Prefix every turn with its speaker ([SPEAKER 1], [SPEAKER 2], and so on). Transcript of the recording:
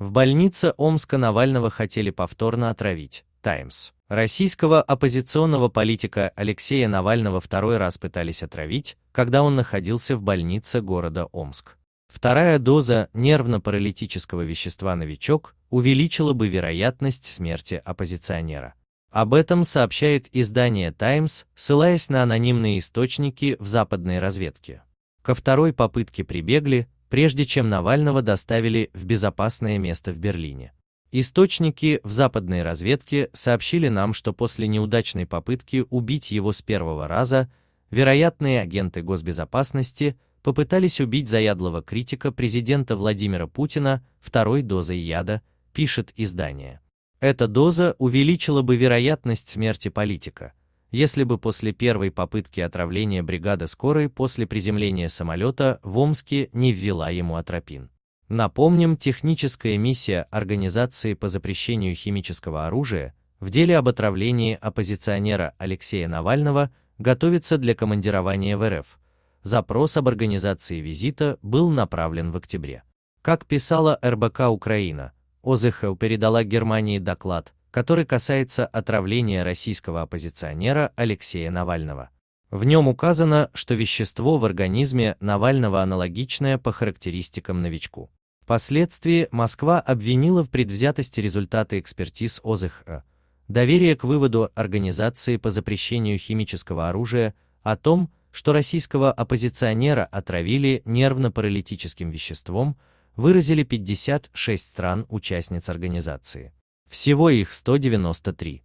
[SPEAKER 1] В больнице Омска Навального хотели повторно отравить. Таймс. Российского оппозиционного политика Алексея Навального второй раз пытались отравить, когда он находился в больнице города Омск. Вторая доза нервно-паралитического вещества «Новичок» увеличила бы вероятность смерти оппозиционера. Об этом сообщает издание «Таймс», ссылаясь на анонимные источники в западной разведке. Ко второй попытке прибегли, прежде чем Навального доставили в безопасное место в Берлине. Источники в западной разведке сообщили нам, что после неудачной попытки убить его с первого раза, вероятные агенты госбезопасности попытались убить заядлого критика президента Владимира Путина второй дозой яда, пишет издание. Эта доза увеличила бы вероятность смерти политика – если бы после первой попытки отравления бригада скорой после приземления самолета в Омске не ввела ему атропин. Напомним, техническая миссия Организации по запрещению химического оружия в деле об отравлении оппозиционера Алексея Навального готовится для командирования в РФ. Запрос об организации визита был направлен в октябре. Как писала РБК Украина, ОЗХ передала Германии доклад – который касается отравления российского оппозиционера Алексея Навального. В нем указано, что вещество в организме Навального аналогичное по характеристикам новичку. Впоследствии Москва обвинила в предвзятости результаты экспертиз ОЗХ, э, доверие к выводу Организации по запрещению химического оружия о том, что российского оппозиционера отравили нервно-паралитическим веществом, выразили 56 стран-участниц организации. Всего их 193.